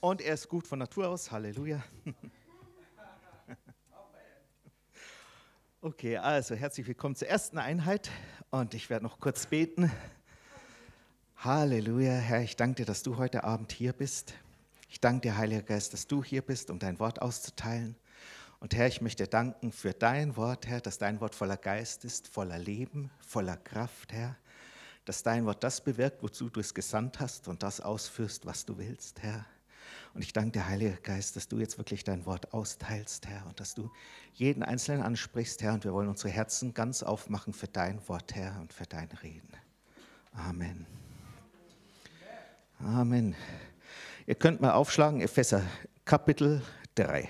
Und er ist gut von Natur aus. Halleluja. Okay, also herzlich willkommen zur ersten Einheit und ich werde noch kurz beten. Halleluja, Herr, ich danke dir, dass du heute Abend hier bist. Ich danke dir, Heiliger Geist, dass du hier bist, um dein Wort auszuteilen. Und Herr, ich möchte danken für dein Wort, Herr, dass dein Wort voller Geist ist, voller Leben, voller Kraft, Herr. Dass dein Wort das bewirkt, wozu du es gesandt hast und das ausführst, was du willst, Herr. Und ich danke dir, Heiliger Geist, dass du jetzt wirklich dein Wort austeilst, Herr, und dass du jeden Einzelnen ansprichst, Herr. Und wir wollen unsere Herzen ganz aufmachen für dein Wort, Herr, und für dein Reden. Amen. Amen. Ihr könnt mal aufschlagen, Epheser Kapitel 3.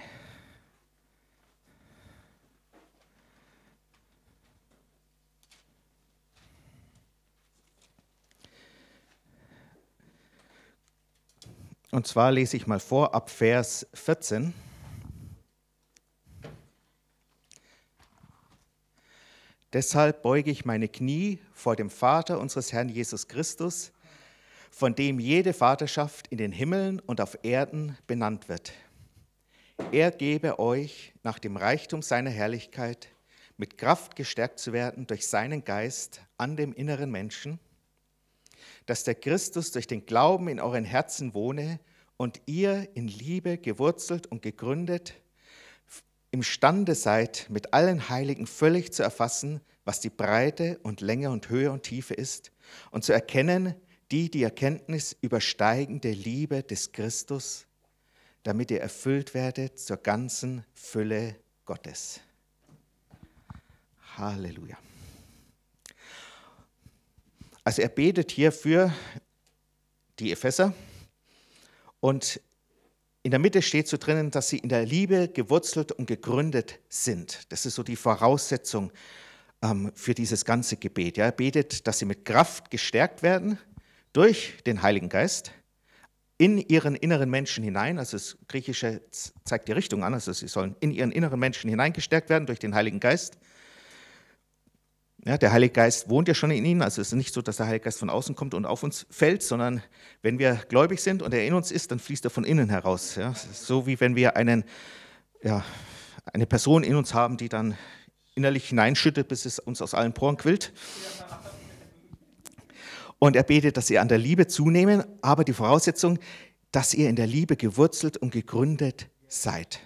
Und zwar lese ich mal vor ab Vers 14. Deshalb beuge ich meine Knie vor dem Vater unseres Herrn Jesus Christus, von dem jede Vaterschaft in den Himmeln und auf Erden benannt wird. Er gebe euch nach dem Reichtum seiner Herrlichkeit mit Kraft gestärkt zu werden durch seinen Geist an dem inneren Menschen, dass der Christus durch den Glauben in euren Herzen wohne und ihr in Liebe gewurzelt und gegründet imstande seid, mit allen Heiligen völlig zu erfassen, was die Breite und Länge und Höhe und Tiefe ist, und zu erkennen, die die Erkenntnis übersteigende Liebe des Christus, damit ihr erfüllt werdet zur ganzen Fülle Gottes. Halleluja. Also er betet hier für die Epheser und in der Mitte steht so drinnen, dass sie in der Liebe gewurzelt und gegründet sind. Das ist so die Voraussetzung ähm, für dieses ganze Gebet. Ja. Er betet, dass sie mit Kraft gestärkt werden durch den Heiligen Geist in ihren inneren Menschen hinein. Also das Griechische zeigt die Richtung an. Also sie sollen in ihren inneren Menschen hineingestärkt werden durch den Heiligen Geist ja, der Heilige Geist wohnt ja schon in ihnen, also es ist nicht so, dass der Heilige Geist von außen kommt und auf uns fällt, sondern wenn wir gläubig sind und er in uns ist, dann fließt er von innen heraus. Ja? So wie wenn wir einen, ja, eine Person in uns haben, die dann innerlich hineinschüttet, bis es uns aus allen Poren quillt. Und er betet, dass ihr an der Liebe zunehmen, aber die Voraussetzung, dass ihr in der Liebe gewurzelt und gegründet seid.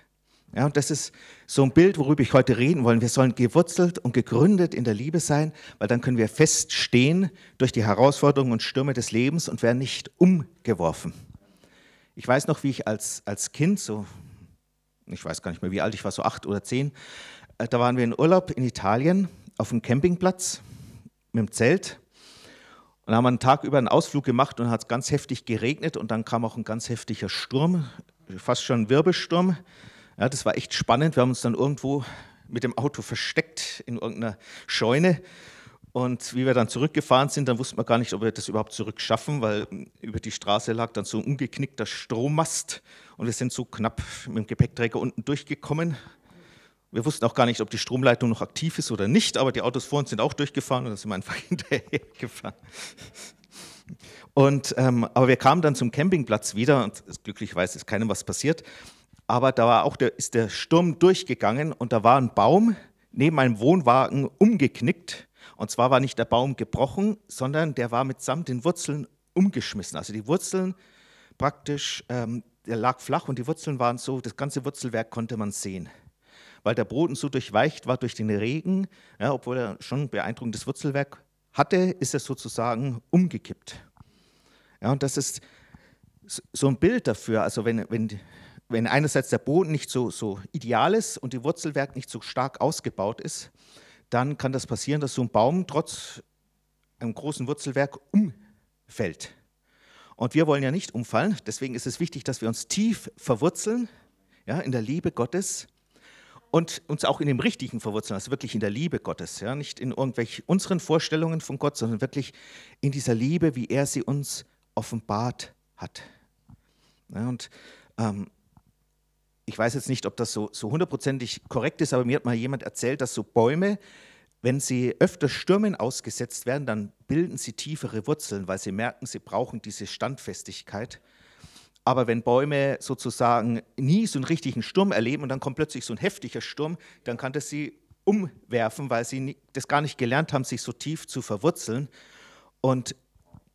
Ja, und das ist so ein Bild, worüber ich heute reden wollen. Wir sollen gewurzelt und gegründet in der Liebe sein, weil dann können wir feststehen durch die Herausforderungen und Stürme des Lebens und werden nicht umgeworfen. Ich weiß noch, wie ich als, als Kind, so, ich weiß gar nicht mehr, wie alt ich war, so acht oder zehn, äh, da waren wir in Urlaub in Italien auf einem Campingplatz mit dem Zelt. Und haben einen Tag über einen Ausflug gemacht und hat es ganz heftig geregnet und dann kam auch ein ganz heftiger Sturm, fast schon ein Wirbelsturm. Ja, das war echt spannend. Wir haben uns dann irgendwo mit dem Auto versteckt in irgendeiner Scheune. Und wie wir dann zurückgefahren sind, dann wussten wir gar nicht, ob wir das überhaupt zurückschaffen, weil über die Straße lag dann so ein umgeknickter Strommast und wir sind so knapp mit dem Gepäckträger unten durchgekommen. Wir wussten auch gar nicht, ob die Stromleitung noch aktiv ist oder nicht, aber die Autos vor uns sind auch durchgefahren und dann sind wir einfach hinterhergefahren. Und, ähm, aber wir kamen dann zum Campingplatz wieder und glücklicherweise ist keinem was passiert aber da war auch der, ist der Sturm durchgegangen und da war ein Baum neben einem Wohnwagen umgeknickt. Und zwar war nicht der Baum gebrochen, sondern der war mitsamt den Wurzeln umgeschmissen. Also die Wurzeln praktisch, ähm, der lag flach und die Wurzeln waren so, das ganze Wurzelwerk konnte man sehen. Weil der Boden so durchweicht war durch den Regen, ja, obwohl er schon ein beeindruckendes Wurzelwerk hatte, ist er sozusagen umgekippt. Ja, und das ist so ein Bild dafür. Also wenn, wenn wenn einerseits der Boden nicht so, so ideal ist und die Wurzelwerk nicht so stark ausgebaut ist, dann kann das passieren, dass so ein Baum trotz einem großen Wurzelwerk umfällt. Und wir wollen ja nicht umfallen, deswegen ist es wichtig, dass wir uns tief verwurzeln, ja, in der Liebe Gottes und uns auch in dem richtigen verwurzeln, also wirklich in der Liebe Gottes, ja, nicht in irgendwelchen unseren Vorstellungen von Gott, sondern wirklich in dieser Liebe, wie er sie uns offenbart hat. Ja, und ähm, ich weiß jetzt nicht, ob das so, so hundertprozentig korrekt ist, aber mir hat mal jemand erzählt, dass so Bäume, wenn sie öfter Stürmen ausgesetzt werden, dann bilden sie tiefere Wurzeln, weil sie merken, sie brauchen diese Standfestigkeit. Aber wenn Bäume sozusagen nie so einen richtigen Sturm erleben und dann kommt plötzlich so ein heftiger Sturm, dann kann das sie umwerfen, weil sie das gar nicht gelernt haben, sich so tief zu verwurzeln. Und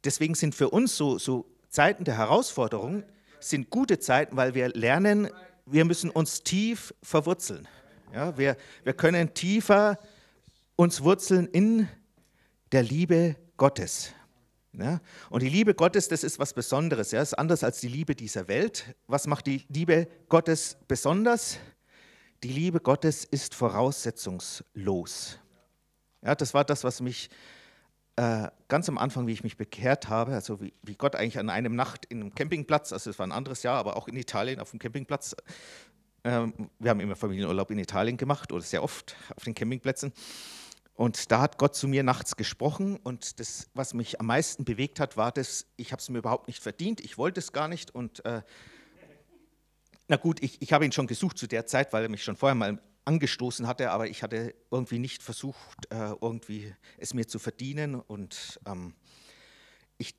deswegen sind für uns so, so Zeiten der Herausforderung sind gute Zeiten, weil wir lernen, wir müssen uns tief verwurzeln. Ja, wir, wir können tiefer uns wurzeln in der Liebe Gottes. Ja, und die Liebe Gottes, das ist was Besonderes. Ja, das ist anders als die Liebe dieser Welt. Was macht die Liebe Gottes besonders? Die Liebe Gottes ist voraussetzungslos. Ja, das war das, was mich äh, ganz am Anfang, wie ich mich bekehrt habe, also wie, wie Gott eigentlich an einem Nacht in einem Campingplatz, also es war ein anderes Jahr, aber auch in Italien auf dem Campingplatz, äh, wir haben immer Familienurlaub in Italien gemacht oder sehr oft auf den Campingplätzen. Und da hat Gott zu mir nachts gesprochen und das, was mich am meisten bewegt hat, war das, ich habe es mir überhaupt nicht verdient, ich wollte es gar nicht und äh, na gut, ich, ich habe ihn schon gesucht zu der Zeit, weil er mich schon vorher mal angestoßen hatte, aber ich hatte irgendwie nicht versucht, äh, irgendwie es mir zu verdienen. Und ähm, ich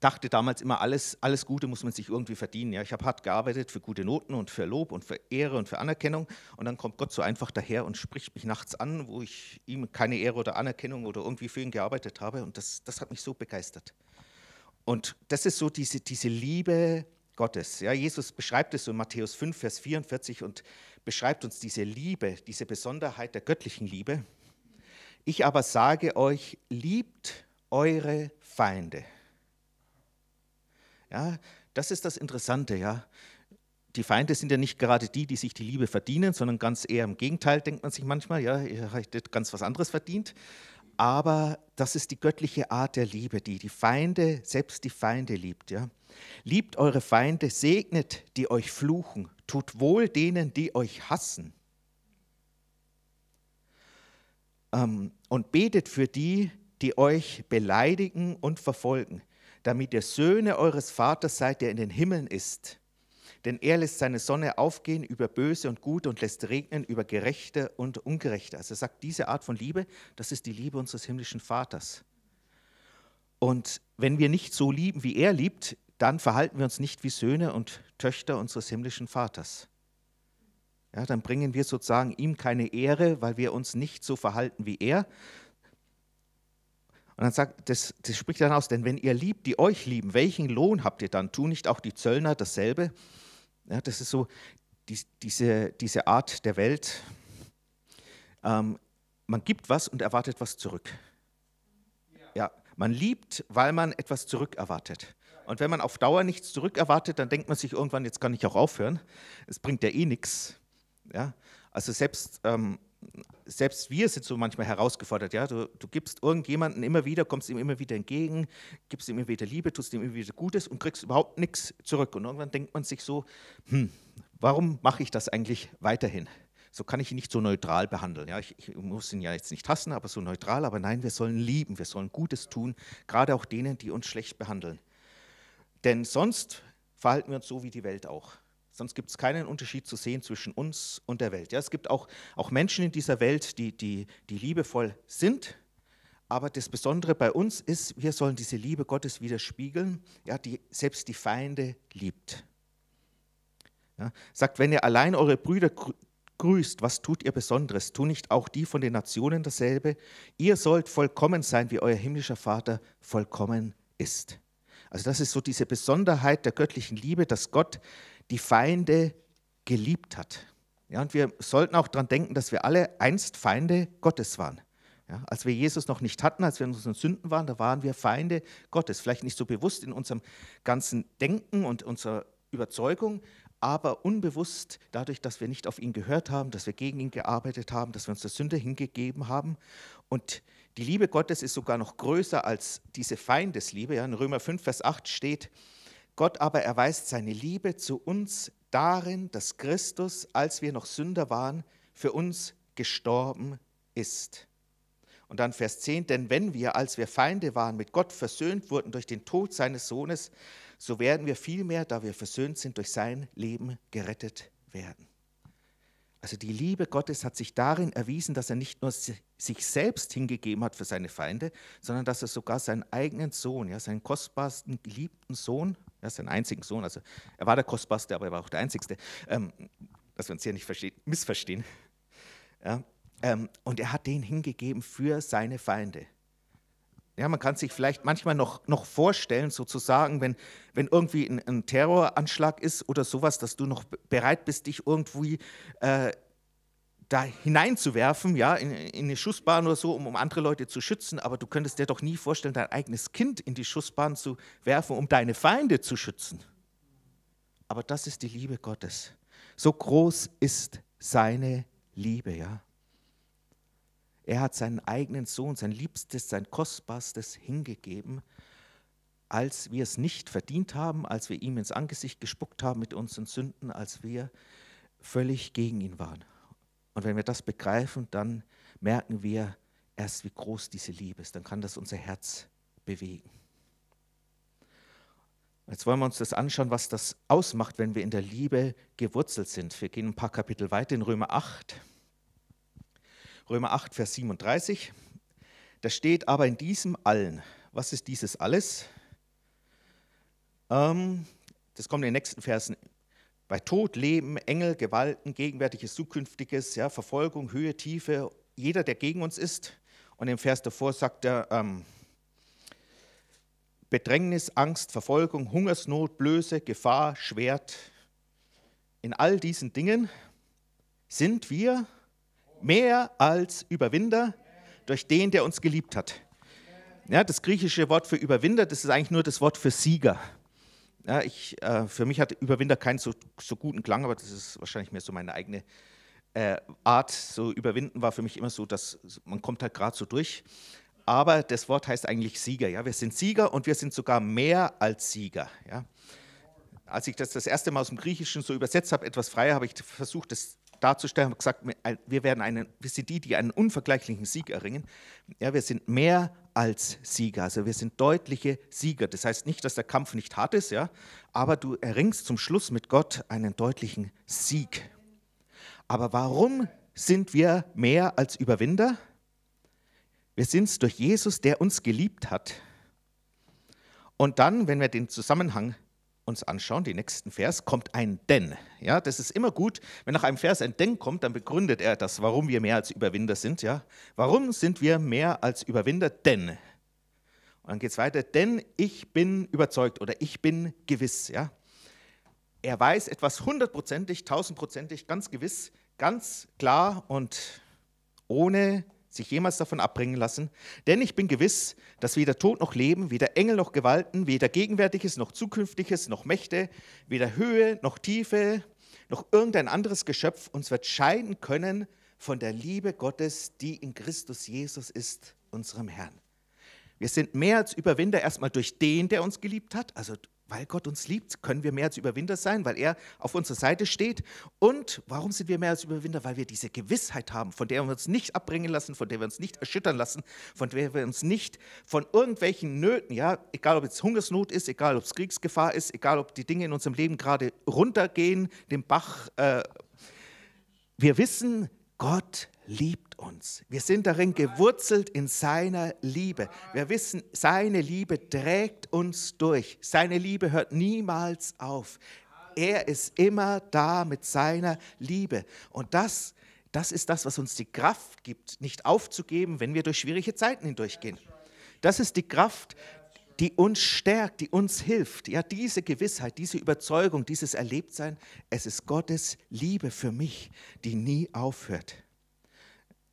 dachte damals immer, alles, alles Gute muss man sich irgendwie verdienen. Ja? Ich habe hart gearbeitet für gute Noten und für Lob und für Ehre und für Anerkennung. Und dann kommt Gott so einfach daher und spricht mich nachts an, wo ich ihm keine Ehre oder Anerkennung oder irgendwie für ihn gearbeitet habe. Und das, das hat mich so begeistert. Und das ist so diese, diese Liebe Gottes. Ja? Jesus beschreibt es so in Matthäus 5, Vers 44 und beschreibt uns diese Liebe, diese Besonderheit der göttlichen Liebe. Ich aber sage euch, liebt eure Feinde. Ja, das ist das Interessante, ja. Die Feinde sind ja nicht gerade die, die sich die Liebe verdienen, sondern ganz eher im Gegenteil, denkt man sich manchmal, ja, ihr habt ganz was anderes verdient. Aber das ist die göttliche Art der Liebe, die die Feinde, selbst die Feinde liebt, ja. Liebt eure Feinde, segnet, die euch fluchen, tut wohl denen, die euch hassen. Ähm, und betet für die, die euch beleidigen und verfolgen, damit ihr Söhne eures Vaters seid, der in den Himmeln ist. Denn er lässt seine Sonne aufgehen über Böse und Gut und lässt regnen über Gerechte und Ungerechte. Also er sagt, diese Art von Liebe, das ist die Liebe unseres himmlischen Vaters. Und wenn wir nicht so lieben, wie er liebt, dann verhalten wir uns nicht wie Söhne und Töchter unseres himmlischen Vaters. Ja, dann bringen wir sozusagen ihm keine Ehre, weil wir uns nicht so verhalten wie er. Und dann sagt, das, das spricht dann aus, denn wenn ihr liebt, die euch lieben, welchen Lohn habt ihr dann? Tun nicht auch die Zöllner dasselbe? Ja, das ist so die, diese, diese Art der Welt. Ähm, man gibt was und erwartet was zurück. Ja, man liebt, weil man etwas zurückerwartet. Und wenn man auf Dauer nichts zurückerwartet, dann denkt man sich irgendwann, jetzt kann ich auch aufhören. Es bringt ja eh nichts. Ja? Also selbst, ähm, selbst wir sind so manchmal herausgefordert. Ja? Du, du gibst irgendjemanden immer wieder, kommst ihm immer wieder entgegen, gibst ihm immer wieder Liebe, tust ihm immer wieder Gutes und kriegst überhaupt nichts zurück. Und irgendwann denkt man sich so, hm, warum mache ich das eigentlich weiterhin? so kann ich ihn nicht so neutral behandeln. Ja, ich, ich, muss ihn ja jetzt nicht hassen, aber so neutral. Aber nein, wir sollen lieben, wir sollen Gutes tun, gerade auch denen, die uns schlecht behandeln. Denn sonst verhalten wir uns so wie die Welt auch. Sonst gibt es keinen Unterschied zu sehen zwischen uns und der Welt. Ja, es gibt auch, auch Menschen in dieser Welt, die, die, die liebevoll sind, aber das Besondere bei uns ist, wir sollen diese Liebe Gottes widerspiegeln, ja, die selbst die Feinde liebt. Ja, sagt, wenn ihr allein eure Brüder grüßt, was tut ihr Besonderes? Tun nicht auch die von den Nationen dasselbe? Ihr sollt vollkommen sein, wie euer himmlischer Vater vollkommen ist. Also das ist so diese Besonderheit der göttlichen Liebe, dass Gott die Feinde geliebt hat. Ja, und wir sollten auch daran denken, dass wir alle einst Feinde Gottes waren. Ja, als wir Jesus noch nicht hatten, als wir in unseren Sünden waren, da waren wir Feinde Gottes. Vielleicht nicht so bewusst in unserem ganzen Denken und unserer Überzeugung, aber unbewusst dadurch, dass wir nicht auf ihn gehört haben, dass wir gegen ihn gearbeitet haben, dass wir uns der Sünde hingegeben haben. Und die Liebe Gottes ist sogar noch größer als diese Feindesliebe. in Römer 5, Vers 8 steht, Gott aber erweist seine Liebe zu uns darin, dass Christus, als wir noch Sünder waren, für uns gestorben ist. Und dann Vers 10, denn wenn wir, als wir Feinde waren, mit Gott versöhnt wurden durch den Tod seines Sohnes, so werden wir vielmehr, da wir versöhnt sind, durch sein Leben gerettet werden. Also die Liebe Gottes hat sich darin erwiesen, dass er nicht nur sich selbst hingegeben hat für seine Feinde, sondern dass er sogar seinen eigenen Sohn, ja, seinen kostbarsten, geliebten Sohn, ja, seinen einzigen Sohn, also er war der kostbarste, aber er war auch der einzigste, ähm, dass wir uns hier nicht missverstehen. Ja, ähm, und er hat den hingegeben für seine Feinde. Ja, man kann sich vielleicht manchmal noch, noch vorstellen, sozusagen, wenn, wenn irgendwie ein, ein Terroranschlag ist oder sowas, dass du noch bereit bist, dich irgendwie äh, da hineinzuwerfen, ja, in, in eine Schussbahn oder so, um, um andere Leute zu schützen, aber du könntest dir doch nie vorstellen, dein eigenes Kind in die Schussbahn zu werfen, um deine Feinde zu schützen. Aber das ist die Liebe Gottes. So groß ist seine Liebe, ja. Er hat seinen eigenen Sohn, sein Liebstes, sein Kostbarstes hingegeben, als wir es nicht verdient haben, als wir ihm ins Angesicht gespuckt haben mit unseren Sünden, als wir völlig gegen ihn waren. Und wenn wir das begreifen, dann merken wir erst, wie groß diese Liebe ist. Dann kann das unser Herz bewegen. Jetzt wollen wir uns das anschauen, was das ausmacht, wenn wir in der Liebe gewurzelt sind. Wir gehen ein paar Kapitel weiter in Römer 8. Römer 8, Vers 37. Da steht aber in diesem allen. Was ist dieses alles? Ähm, das kommt in den nächsten Versen. Bei Tod, Leben, Engel, Gewalten, Gegenwärtiges, Zukünftiges, ja, Verfolgung, Höhe, Tiefe, jeder, der gegen uns ist. Und im Vers davor sagt er, ähm, Bedrängnis, Angst, Verfolgung, Hungersnot, Blöße, Gefahr, Schwert. In all diesen Dingen sind wir mehr als Überwinder durch den, der uns geliebt hat. Ja, das griechische Wort für Überwinder, das ist eigentlich nur das Wort für Sieger. Ja, ich, äh, für mich hat Überwinder keinen so, so, guten Klang, aber das ist wahrscheinlich mehr so meine eigene äh, Art. So überwinden war für mich immer so, dass man kommt halt gerade so durch. Aber das Wort heißt eigentlich Sieger. Ja, wir sind Sieger und wir sind sogar mehr als Sieger. Ja. Als ich das das erste Mal aus dem Griechischen so übersetzt habe, etwas freier, habe ich versucht, das darzustellen, haben gesagt, wir, werden einen, wir sind die, die einen unvergleichlichen Sieg erringen. Ja, wir sind mehr als Sieger, also wir sind deutliche Sieger. Das heißt nicht, dass der Kampf nicht hart ist, ja, aber du erringst zum Schluss mit Gott einen deutlichen Sieg. Aber warum sind wir mehr als Überwinder? Wir sind es durch Jesus, der uns geliebt hat. Und dann, wenn wir den Zusammenhang uns anschauen, den nächsten Vers, kommt ein Denn. Ja, das ist immer gut, wenn nach einem Vers ein Denn kommt, dann begründet er das, warum wir mehr als Überwinder sind. Ja, warum sind wir mehr als Überwinder? Denn. Und dann geht es weiter, denn ich bin überzeugt oder ich bin gewiss. Ja, er weiß etwas hundertprozentig, tausendprozentig, ganz gewiss, ganz klar und ohne sich jemals davon abbringen lassen, denn ich bin gewiss, dass weder Tod noch Leben, weder Engel noch Gewalten, weder Gegenwärtiges noch Zukünftiges noch Mächte, weder Höhe noch Tiefe noch irgendein anderes Geschöpf uns wird scheiden können von der Liebe Gottes, die in Christus Jesus ist, unserem Herrn. Wir sind mehr als Überwinder erstmal durch den, der uns geliebt hat, also weil Gott uns liebt, können wir mehr als Überwinder sein, weil er auf unserer Seite steht. Und warum sind wir mehr als Überwinder? Weil wir diese Gewissheit haben, von der wir uns nicht abbringen lassen, von der wir uns nicht erschüttern lassen, von der wir uns nicht von irgendwelchen Nöten, ja, egal ob es Hungersnot ist, egal ob es Kriegsgefahr ist, egal ob die Dinge in unserem Leben gerade runtergehen, den Bach. Äh, wir wissen, Gott liebt uns. Wir sind darin gewurzelt in seiner Liebe. Wir wissen, seine Liebe trägt uns durch. Seine Liebe hört niemals auf. Er ist immer da mit seiner Liebe. Und das, das ist das, was uns die Kraft gibt, nicht aufzugeben, wenn wir durch schwierige Zeiten hindurchgehen. Das ist die Kraft, die uns stärkt, die uns hilft. Ja, diese Gewissheit, diese Überzeugung, dieses Erlebtsein, es ist Gottes Liebe für mich, die nie aufhört.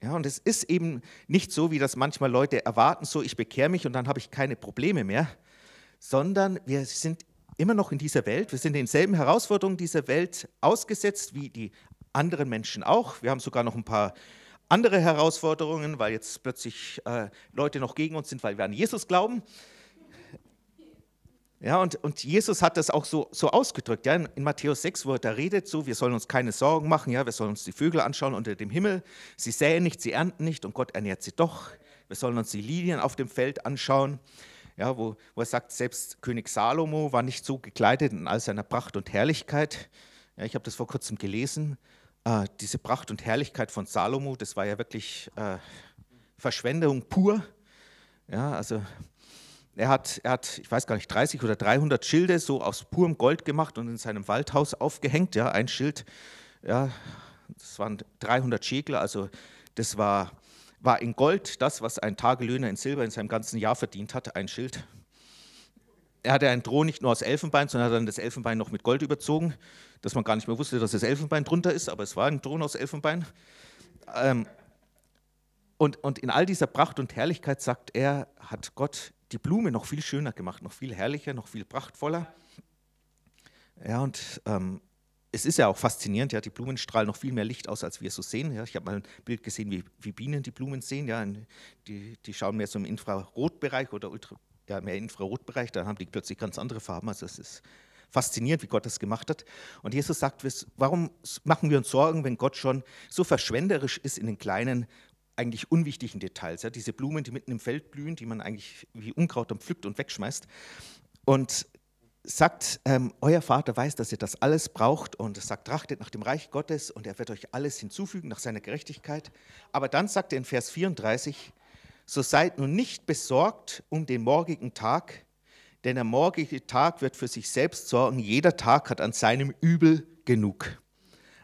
Ja, und es ist eben nicht so, wie das manchmal Leute erwarten, so ich bekehre mich und dann habe ich keine Probleme mehr, sondern wir sind immer noch in dieser Welt, wir sind denselben Herausforderungen dieser Welt ausgesetzt wie die anderen Menschen auch. Wir haben sogar noch ein paar andere Herausforderungen, weil jetzt plötzlich äh, Leute noch gegen uns sind, weil wir an Jesus glauben. Ja, und, und Jesus hat das auch so, so ausgedrückt. Ja? In, in Matthäus 6, wo er da redet, so, wir sollen uns keine Sorgen machen, ja? wir sollen uns die Vögel anschauen unter dem Himmel. Sie säen nicht, sie ernten nicht und Gott ernährt sie doch. Wir sollen uns die Linien auf dem Feld anschauen, ja, wo, wo er sagt, selbst König Salomo war nicht so gekleidet in all seiner Pracht und Herrlichkeit. Ja, ich habe das vor kurzem gelesen. Äh, diese Pracht und Herrlichkeit von Salomo, das war ja wirklich äh, Verschwendung pur. Ja, also er hat, er hat, ich weiß gar nicht, 30 oder 300 Schilde so aus purem Gold gemacht und in seinem Waldhaus aufgehängt. Ja, ein Schild, ja, das waren 300 Schägler, also das war, war in Gold das, was ein Tagelöhner in Silber in seinem ganzen Jahr verdient hat, ein Schild. Er hatte einen Thron nicht nur aus Elfenbein, sondern hat dann das Elfenbein noch mit Gold überzogen, dass man gar nicht mehr wusste, dass das Elfenbein drunter ist, aber es war ein Thron aus Elfenbein. Ähm, und, und in all dieser Pracht und Herrlichkeit, sagt er, hat Gott die Blume noch viel schöner gemacht, noch viel herrlicher, noch viel prachtvoller. Ja, und ähm, es ist ja auch faszinierend, ja, die Blumen strahlen noch viel mehr Licht aus, als wir so sehen. Ja. Ich habe mal ein Bild gesehen, wie, wie Bienen die Blumen sehen. Ja. Die, die schauen mehr so im Infrarotbereich oder Ultra, ja, mehr Infrarotbereich, dann haben die plötzlich ganz andere Farben. Also es ist faszinierend, wie Gott das gemacht hat. Und Jesus sagt, warum machen wir uns Sorgen, wenn Gott schon so verschwenderisch ist in den kleinen eigentlich unwichtigen Details. Ja, diese Blumen, die mitten im Feld blühen, die man eigentlich wie Unkraut dann pflückt und wegschmeißt. Und sagt, ähm, euer Vater weiß, dass ihr das alles braucht und sagt, trachtet nach dem Reich Gottes und er wird euch alles hinzufügen nach seiner Gerechtigkeit. Aber dann sagt er in Vers 34, so seid nun nicht besorgt um den morgigen Tag, denn der morgige Tag wird für sich selbst sorgen, jeder Tag hat an seinem Übel genug.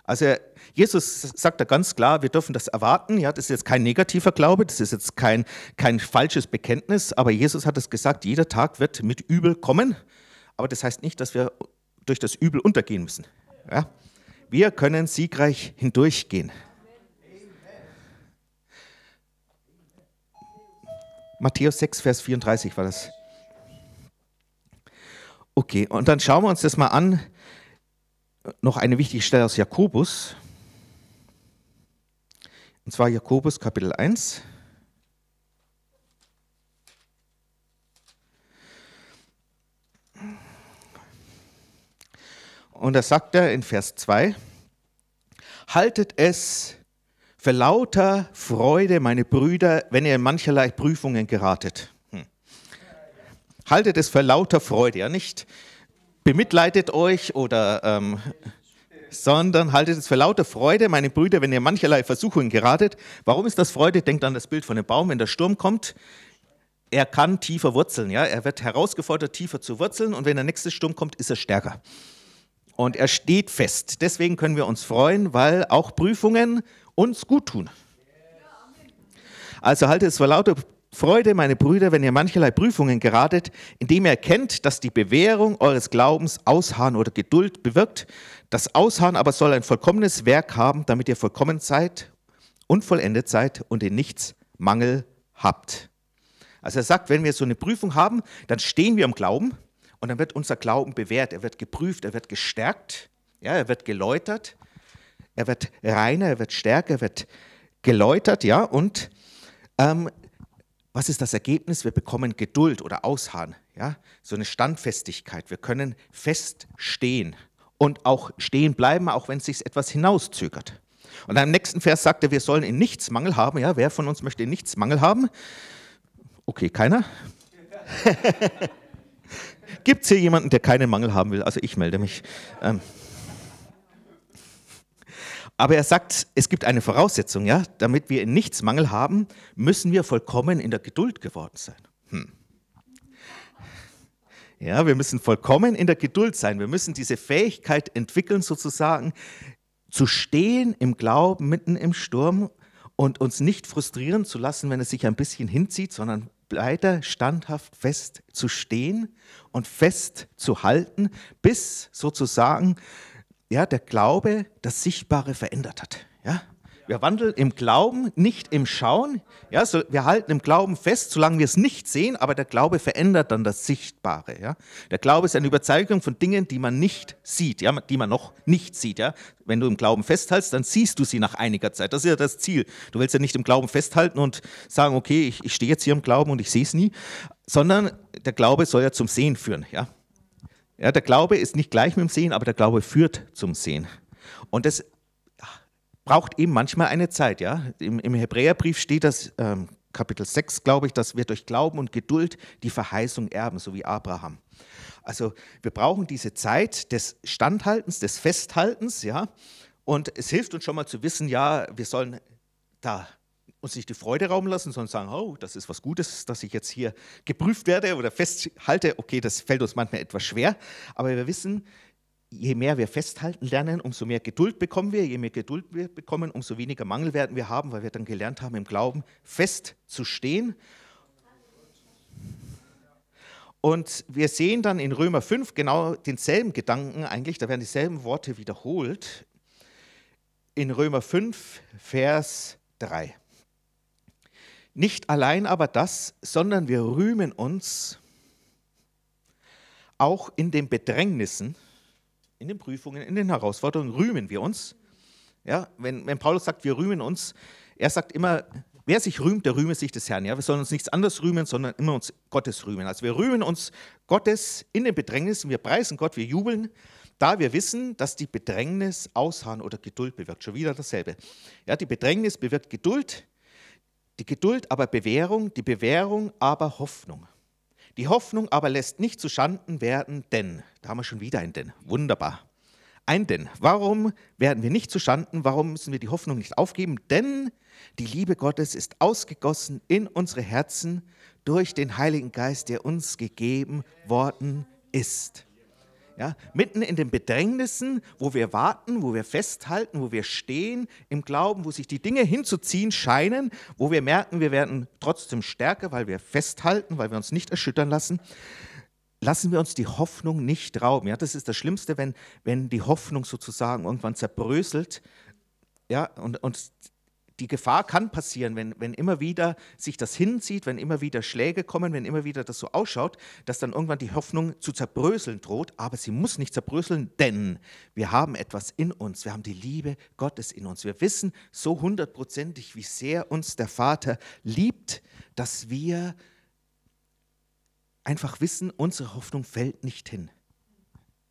Also Jesus sagt da ganz klar, wir dürfen das erwarten. Ja, das ist jetzt kein negativer Glaube, das ist jetzt kein, kein falsches Bekenntnis, aber Jesus hat es gesagt, jeder Tag wird mit Übel kommen, aber das heißt nicht, dass wir durch das Übel untergehen müssen. Ja? Wir können siegreich hindurchgehen. Matthäus 6, Vers 34 war das. Okay, und dann schauen wir uns das mal an, noch eine wichtige Stelle aus Jakobus. Und zwar Jakobus Kapitel 1. Und da sagt er in Vers 2, haltet es für lauter Freude, meine Brüder, wenn ihr in mancherlei Prüfungen geratet. Hm. Haltet es für lauter Freude, ja nicht bemitleidet euch oder ähm, sondern haltet es für lauter Freude, meine Brüder, wenn ihr mancherlei Versuchungen geratet. Warum ist das Freude? Denkt an das Bild von dem Baum, wenn der Sturm kommt. Er kann tiefer wurzeln, ja. Er wird herausgefordert, tiefer zu wurzeln, und wenn der nächste Sturm kommt, ist er stärker. Und er steht fest. Deswegen können wir uns freuen, weil auch Prüfungen uns gut tun. Also haltet es für lauter Freude, meine Brüder, wenn ihr mancherlei Prüfungen geratet, indem ihr erkennt, dass die Bewährung eures Glaubens Ausharren oder Geduld bewirkt. Das Ausharren aber soll ein vollkommenes Werk haben, damit ihr vollkommen seid und vollendet seid und in nichts Mangel habt. Also er sagt, wenn wir so eine Prüfung haben, dann stehen wir am Glauben und dann wird unser Glauben bewährt, er wird geprüft, er wird gestärkt, ja, er wird geläutert, er wird reiner, er wird stärker, er wird geläutert, ja, und ähm, was ist das Ergebnis? Wir bekommen Geduld oder Ausharren, ja? so eine Standfestigkeit. Wir können feststehen und auch stehen bleiben, auch wenn es sich etwas hinauszögert. Und dann im nächsten Vers sagt er, wir sollen in nichts Mangel haben. Ja, wer von uns möchte in nichts Mangel haben? Okay, keiner? Gibt es hier jemanden, der keinen Mangel haben will? Also ich melde mich. Ähm, aber er sagt, es gibt eine Voraussetzung, ja, damit wir in nichts Mangel haben, müssen wir vollkommen in der Geduld geworden sein. Hm. Ja, wir müssen vollkommen in der Geduld sein. Wir müssen diese Fähigkeit entwickeln, sozusagen zu stehen im Glauben mitten im Sturm und uns nicht frustrieren zu lassen, wenn es sich ein bisschen hinzieht, sondern weiter standhaft fest zu stehen und fest zu halten, bis sozusagen ja, der Glaube das Sichtbare verändert hat. Ja? Wir wandeln im Glauben, nicht im Schauen. Ja, so, wir halten im Glauben fest, solange wir es nicht sehen, aber der Glaube verändert dann das Sichtbare. Ja? Der Glaube ist eine Überzeugung von Dingen, die man nicht sieht, ja, die man noch nicht sieht. Ja? Wenn du im Glauben festhältst, dann siehst du sie nach einiger Zeit. Das ist ja das Ziel. Du willst ja nicht im Glauben festhalten und sagen, okay, ich, ich stehe jetzt hier im Glauben und ich sehe es nie, sondern der Glaube soll ja zum Sehen führen. Ja? Ja, der Glaube ist nicht gleich mit dem Sehen, aber der Glaube führt zum Sehen. Und das braucht eben manchmal eine Zeit. Ja? Im, im Hebräerbrief steht das, ähm, Kapitel 6, glaube ich, dass wir durch Glauben und Geduld die Verheißung erben, so wie Abraham. Also wir brauchen diese Zeit des Standhaltens, des Festhaltens, ja. Und es hilft uns schon mal zu wissen, ja, wir sollen da uns nicht die Freude rauben lassen, sondern sagen, oh, das ist was Gutes, dass ich jetzt hier geprüft werde oder festhalte. Okay, das fällt uns manchmal etwas schwer, aber wir wissen, je mehr wir festhalten lernen, umso mehr Geduld bekommen wir, je mehr Geduld wir bekommen, umso weniger Mangel werden wir haben, weil wir dann gelernt haben, im Glauben festzustehen. Und wir sehen dann in Römer 5 genau denselben Gedanken eigentlich, da werden dieselben Worte wiederholt. In Römer 5, Vers 3. Nicht allein aber das, sondern wir rühmen uns auch in den Bedrängnissen, in den Prüfungen, in den Herausforderungen, rühmen wir uns. Ja, wenn, wenn Paulus sagt, wir rühmen uns, er sagt immer, wer sich rühmt, der rühme sich des Herrn. Ja, wir sollen uns nichts anderes rühmen, sondern immer uns Gottes rühmen. Also wir rühmen uns Gottes in den Bedrängnissen, wir preisen Gott, wir jubeln, da wir wissen, dass die Bedrängnis Ausharren oder Geduld bewirkt. Schon wieder dasselbe. Ja, die Bedrängnis bewirkt Geduld, die Geduld aber Bewährung, die Bewährung aber Hoffnung. Die Hoffnung aber lässt nicht zu Schanden werden, denn, da haben wir schon wieder ein Denn, wunderbar. Ein Denn, warum werden wir nicht zu Schanden, warum müssen wir die Hoffnung nicht aufgeben? Denn die Liebe Gottes ist ausgegossen in unsere Herzen durch den Heiligen Geist, der uns gegeben worden ist. Ja, mitten in den Bedrängnissen, wo wir warten, wo wir festhalten, wo wir stehen im Glauben, wo sich die Dinge hinzuziehen scheinen, wo wir merken, wir werden trotzdem stärker, weil wir festhalten, weil wir uns nicht erschüttern lassen, lassen wir uns die Hoffnung nicht rauben. Ja, das ist das Schlimmste, wenn, wenn die Hoffnung sozusagen irgendwann zerbröselt ja, und, und die Gefahr kann passieren, wenn, wenn immer wieder sich das hinzieht, wenn immer wieder Schläge kommen, wenn immer wieder das so ausschaut, dass dann irgendwann die Hoffnung zu zerbröseln droht. Aber sie muss nicht zerbröseln, denn wir haben etwas in uns. Wir haben die Liebe Gottes in uns. Wir wissen so hundertprozentig, wie sehr uns der Vater liebt, dass wir einfach wissen, unsere Hoffnung fällt nicht hin.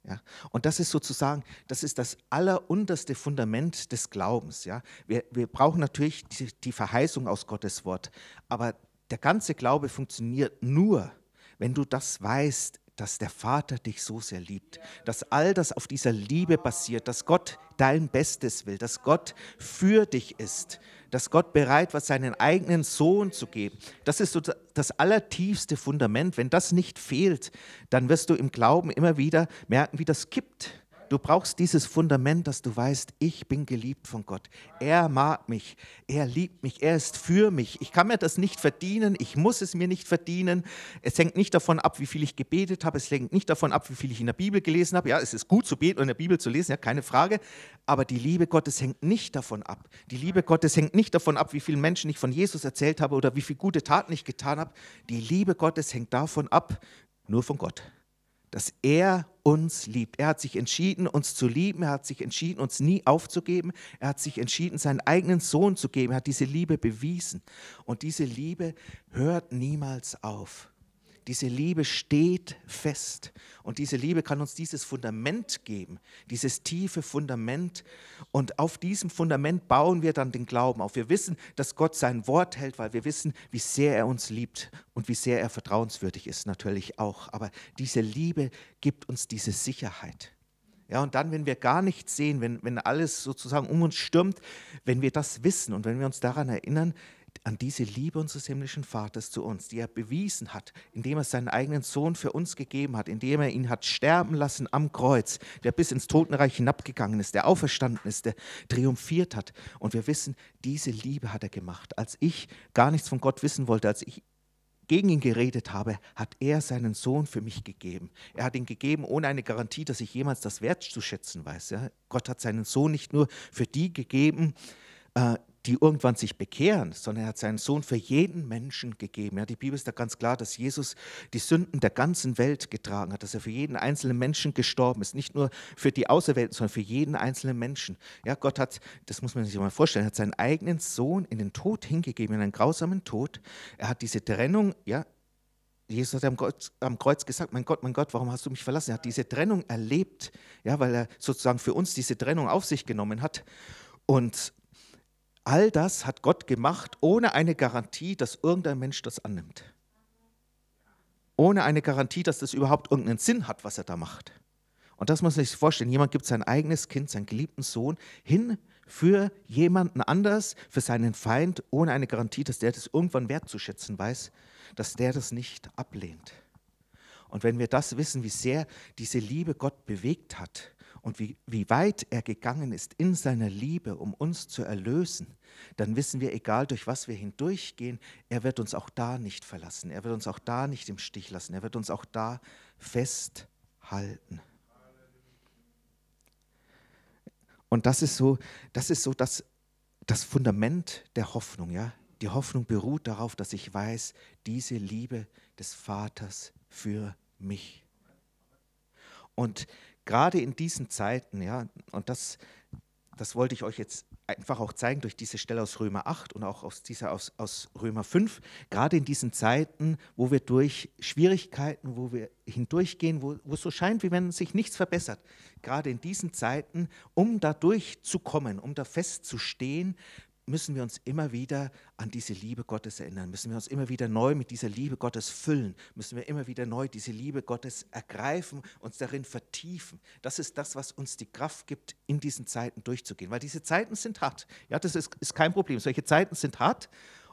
Ja, und das ist sozusagen, das ist das allerunterste Fundament des Glaubens. Ja. Wir, wir brauchen natürlich die, die Verheißung aus Gottes Wort, aber der ganze Glaube funktioniert nur, wenn du das weißt dass der Vater dich so sehr liebt, dass all das auf dieser Liebe basiert, dass Gott dein Bestes will, dass Gott für dich ist, dass Gott bereit war, seinen eigenen Sohn zu geben. Das ist so das allertiefste Fundament. Wenn das nicht fehlt, dann wirst du im Glauben immer wieder merken, wie das kippt Du brauchst dieses Fundament, dass du weißt, ich bin geliebt von Gott. Er mag mich, er liebt mich, er ist für mich. Ich kann mir das nicht verdienen, ich muss es mir nicht verdienen. Es hängt nicht davon ab, wie viel ich gebetet habe, es hängt nicht davon ab, wie viel ich in der Bibel gelesen habe. Ja, es ist gut zu beten und in der Bibel zu lesen, ja, keine Frage. Aber die Liebe Gottes hängt nicht davon ab. Die Liebe Gottes hängt nicht davon ab, wie vielen Menschen ich von Jesus erzählt habe oder wie viele gute Taten ich getan habe. Die Liebe Gottes hängt davon ab, nur von Gott dass er uns liebt. Er hat sich entschieden, uns zu lieben. Er hat sich entschieden, uns nie aufzugeben. Er hat sich entschieden, seinen eigenen Sohn zu geben. Er hat diese Liebe bewiesen. Und diese Liebe hört niemals auf diese Liebe steht fest. Und diese Liebe kann uns dieses Fundament geben, dieses tiefe Fundament. Und auf diesem Fundament bauen wir dann den Glauben auf. Wir wissen, dass Gott sein Wort hält, weil wir wissen, wie sehr er uns liebt und wie sehr er vertrauenswürdig ist, natürlich auch. Aber diese Liebe gibt uns diese Sicherheit. Ja, und dann, wenn wir gar nichts sehen, wenn, wenn alles sozusagen um uns stürmt, wenn wir das wissen und wenn wir uns daran erinnern, an diese Liebe unseres himmlischen Vaters zu uns, die er bewiesen hat, indem er seinen eigenen Sohn für uns gegeben hat, indem er ihn hat sterben lassen am Kreuz, der bis ins Totenreich hinabgegangen ist, der auferstanden ist, der triumphiert hat. Und wir wissen, diese Liebe hat er gemacht. Als ich gar nichts von Gott wissen wollte, als ich gegen ihn geredet habe, hat er seinen Sohn für mich gegeben. Er hat ihn gegeben ohne eine Garantie, dass ich jemals das wertzuschätzen weiß. Ja? Gott hat seinen Sohn nicht nur für die gegeben, äh, die irgendwann sich bekehren, sondern er hat seinen Sohn für jeden Menschen gegeben. Ja, die Bibel ist da ganz klar, dass Jesus die Sünden der ganzen Welt getragen hat, dass er für jeden einzelnen Menschen gestorben ist, nicht nur für die Auserwählten, sondern für jeden einzelnen Menschen. Ja, Gott hat, das muss man sich mal vorstellen, hat seinen eigenen Sohn in den Tod hingegeben, in einen grausamen Tod. Er hat diese Trennung, ja, Jesus hat am Kreuz, am Kreuz, gesagt, mein Gott, mein Gott, warum hast du mich verlassen? Er hat diese Trennung erlebt, ja, weil er sozusagen für uns diese Trennung auf sich genommen hat. Und All das hat Gott gemacht, ohne eine Garantie, dass irgendein Mensch das annimmt. Ohne eine Garantie, dass das überhaupt irgendeinen Sinn hat, was er da macht. Und das muss man sich vorstellen. Jemand gibt sein eigenes Kind, seinen geliebten Sohn hin für jemanden anders, für seinen Feind, ohne eine Garantie, dass der das irgendwann wertzuschätzen weiß, dass der das nicht ablehnt. Und wenn wir das wissen, wie sehr diese Liebe Gott bewegt hat und wie, wie weit er gegangen ist in seiner Liebe, um uns zu erlösen, dann wissen wir, egal durch was wir hindurchgehen, er wird uns auch da nicht verlassen, er wird uns auch da nicht im Stich lassen, er wird uns auch da festhalten. Und das ist so, das ist so das, das Fundament der Hoffnung, ja. Die Hoffnung beruht darauf, dass ich weiß, diese Liebe des Vaters für mich. Und gerade in diesen Zeiten, ja, und das, das wollte ich euch jetzt einfach auch zeigen durch diese Stelle aus Römer 8 und auch aus dieser aus, aus Römer 5, gerade in diesen Zeiten, wo wir durch Schwierigkeiten, wo wir hindurchgehen, wo, wo es so scheint, wie wenn sich nichts verbessert, gerade in diesen Zeiten, um da durchzukommen, um da festzustehen, müssen wir uns immer wieder an diese Liebe Gottes erinnern, müssen wir uns immer wieder neu mit dieser Liebe Gottes füllen, müssen wir immer wieder neu diese Liebe Gottes ergreifen, uns darin vertiefen. Das ist das, was uns die Kraft gibt, in diesen Zeiten durchzugehen, weil diese Zeiten sind hart. Ja, das ist, ist kein Problem. Solche Zeiten sind hart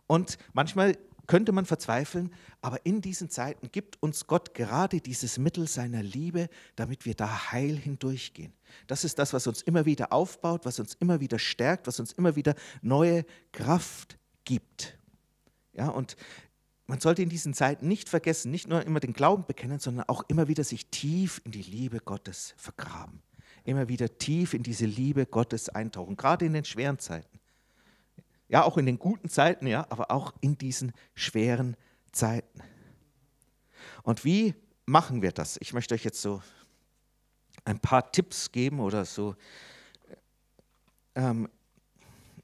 und manchmal könnte man verzweifeln, aber in diesen Zeiten gibt uns Gott gerade dieses Mittel seiner Liebe, damit wir da heil hindurchgehen. Das ist das, was uns immer wieder aufbaut, was uns immer wieder stärkt, was uns immer wieder neue Kraft gibt. Ja, und man sollte in diesen Zeiten nicht vergessen, nicht nur immer den Glauben bekennen, sondern auch immer wieder sich tief in die Liebe Gottes vergraben. Immer wieder tief in diese Liebe Gottes eintauchen, gerade in den schweren Zeiten. Ja, auch in den guten Zeiten, ja, aber auch in diesen schweren Zeiten. Und wie machen wir das? Ich möchte euch jetzt so ein paar Tipps geben oder so. Ähm,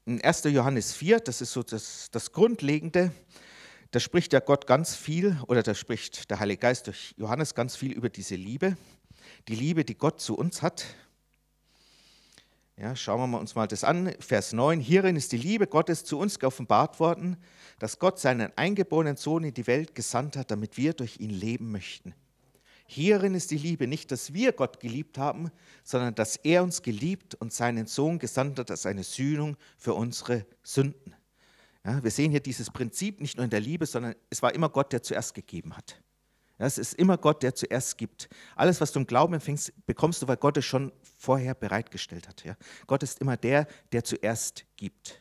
in 1. Johannes 4, das ist so das, das Grundlegende, da spricht ja Gott ganz viel oder da spricht der Heilige Geist durch Johannes ganz viel über diese Liebe. Die Liebe, die Gott zu uns hat, ja, schauen wir uns mal das an. Vers 9. Hierin ist die Liebe Gottes zu uns geoffenbart worden, dass Gott seinen eingeborenen Sohn in die Welt gesandt hat, damit wir durch ihn leben möchten. Hierin ist die Liebe, nicht, dass wir Gott geliebt haben, sondern dass er uns geliebt und seinen Sohn gesandt hat als eine Sühnung für unsere Sünden. Ja, wir sehen hier dieses Prinzip nicht nur in der Liebe, sondern es war immer Gott, der zuerst gegeben hat. Es ist immer Gott, der zuerst gibt. Alles, was du im Glauben empfängst, bekommst du, weil Gott es schon vorher bereitgestellt hat. Ja? Gott ist immer der, der zuerst gibt.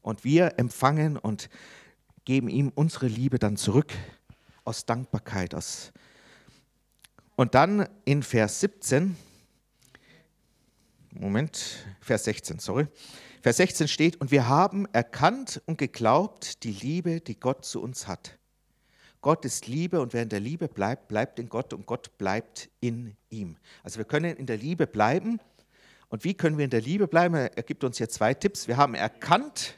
Und wir empfangen und geben ihm unsere Liebe dann zurück aus Dankbarkeit. Aus und dann in Vers 17, Moment, Vers 16, sorry. Vers 16 steht, und wir haben erkannt und geglaubt die Liebe, die Gott zu uns hat. Gott ist Liebe und wer in der Liebe bleibt, bleibt in Gott und Gott bleibt in ihm. Also wir können in der Liebe bleiben. Und wie können wir in der Liebe bleiben? Er gibt uns hier zwei Tipps. Wir haben erkannt